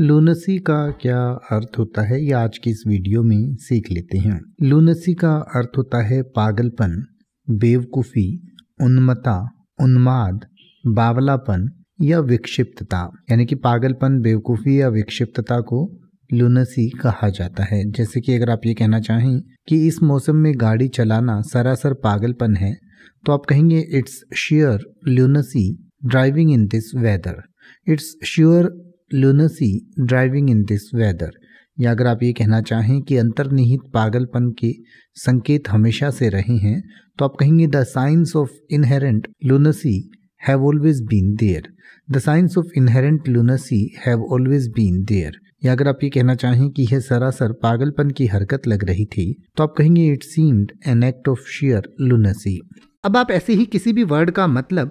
लूनसी का क्या अर्थ होता है ये आज की इस वीडियो में सीख लेते हैं लूनसी का अर्थ होता है पागलपन बेवकूफ़ी उन्मता उन्माद बावलापन या विक्षिप्तता यानी कि पागलपन बेवकूफ़ी या विक्षिप्तता को लूनसी कहा जाता है जैसे कि अगर आप ये कहना चाहें कि इस मौसम में गाड़ी चलाना सरासर पागलपन है तो आप कहेंगे it's sheer lunacy driving in this weather it's sheer lunacy driving in this weather या अगर आप ये कहना चाहें कि अंतर्निहित पागलपन के संकेत हमेशा से रहे हैं तो आप कहेंगे the science of inherent lunacy have always been there the science of inherent lunacy have always been there या अगर आप ये कहना चाहें कि यह सरासर पागलपन की हरकत लग रही थी तो आप कहेंगे it seemed an act of sheer lunacy अब आप ऐसे ही किसी भी वर्ड का मतलब